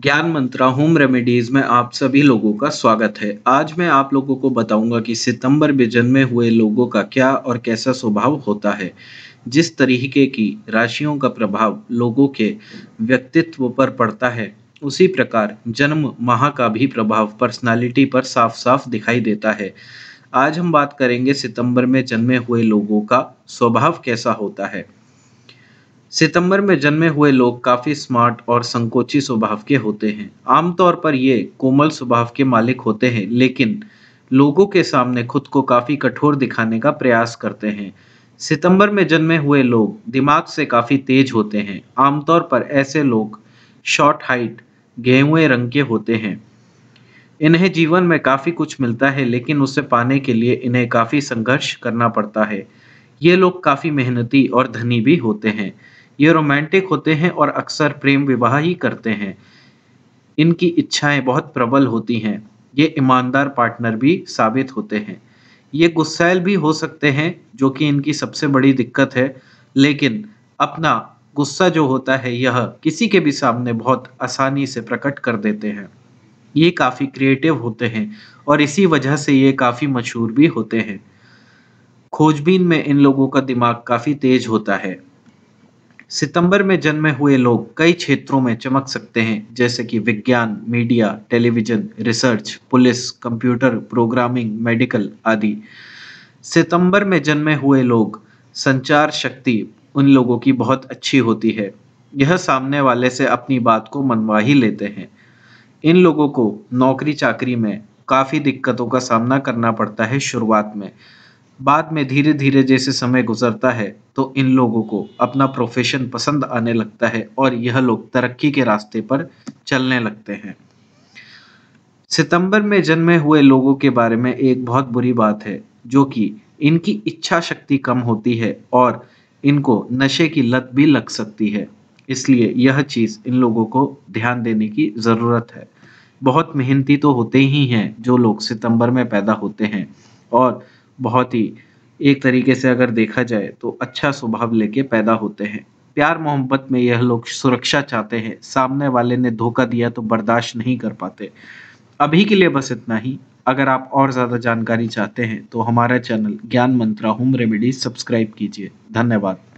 ज्ञान मंत्रा home remedies में आप सभी लोगों का स्वागत है आज मैं आप लोगों को बताऊंगा कि सितंबर में जन्मे हुए लोगों का क्या और कैसा स्वभाव होता है जिस तरीके की राशियों का प्रभाव लोगों के व्यक्तित्व पर पड़ता है उसी प्रकार जन्म माह का भी प्रभाव पर्सनालिटी पर साफ साफ दिखाई देता है आज हम बात करेंगे सितंबर में जन्मे हुए लोगों का स्वभाव कैसा होता है सितंबर में जन्मे हुए लोग काफ़ी स्मार्ट और संकोची स्वभाव के होते हैं आमतौर पर ये कोमल स्वभाव के मालिक होते हैं लेकिन लोगों के सामने खुद को काफ़ी कठोर दिखाने का प्रयास करते हैं सितंबर में जन्मे हुए लोग दिमाग से काफ़ी तेज होते हैं आमतौर पर ऐसे लोग शॉर्ट हाइट गेहुए रंग के होते हैं इन्हें जीवन में काफ़ी कुछ मिलता है लेकिन उसे पाने के लिए इन्हें काफ़ी संघर्ष करना पड़ता है ये लोग काफ़ी मेहनती और धनी भी होते हैं ये रोमांटिक होते हैं और अक्सर प्रेम विवाह ही करते हैं इनकी इच्छाएं बहुत प्रबल होती हैं ये ईमानदार पार्टनर भी साबित होते हैं ये गुस्सैल भी हो सकते हैं जो कि इनकी सबसे बड़ी दिक्कत है लेकिन अपना गुस्सा जो होता है यह किसी के भी सामने बहुत आसानी से प्रकट कर देते हैं ये काफ़ी क्रिएटिव होते हैं और इसी वजह से ये काफ़ी मशहूर भी होते हैं खोजबीन में इन लोगों का दिमाग काफ़ी तेज होता है सितंबर में जन्मे हुए लोग कई क्षेत्रों में चमक सकते हैं जैसे कि विज्ञान media television research police computer programming medical आदि सितंबर में जन्मे हुए लोग संचार शक्ति उन लोगों की बहुत अच्छी होती है यह सामने वाले से अपनी बात को मनवा ही लेते हैं इन लोगों को नौकरी चाकरी में काफ़ी दिक्कतों का सामना करना पड़ता है शुरुआत में बाद में धीरे धीरे जैसे समय गुजरता है तो इन लोगों को अपना प्रोफेशन पसंद आने लगता है और यह लोग तरक्की के रास्ते पर चलने लगते हैं सितंबर में जन्मे हुए लोगों के बारे में एक बहुत बुरी बात है जो कि इनकी इच्छा शक्ति कम होती है और इनको नशे की लत भी लग सकती है इसलिए यह चीज़ इन लोगों को ध्यान देने की ज़रूरत है बहुत मेहनती तो होते ही हैं जो लोग सितंबर में पैदा होते हैं और बहुत ही एक तरीके से अगर देखा जाए तो अच्छा स्वभाव लेके पैदा होते हैं प्यार मोहब्बत में यह लोग सुरक्षा चाहते हैं सामने वाले ने धोखा दिया तो बर्दाश्त नहीं कर पाते अभी के लिए बस इतना ही अगर आप और ज़्यादा जानकारी चाहते हैं तो हमारा चैनल ज्ञान मंत्रा होम रेमेडीज सब्सक्राइब कीजिए धन्यवाद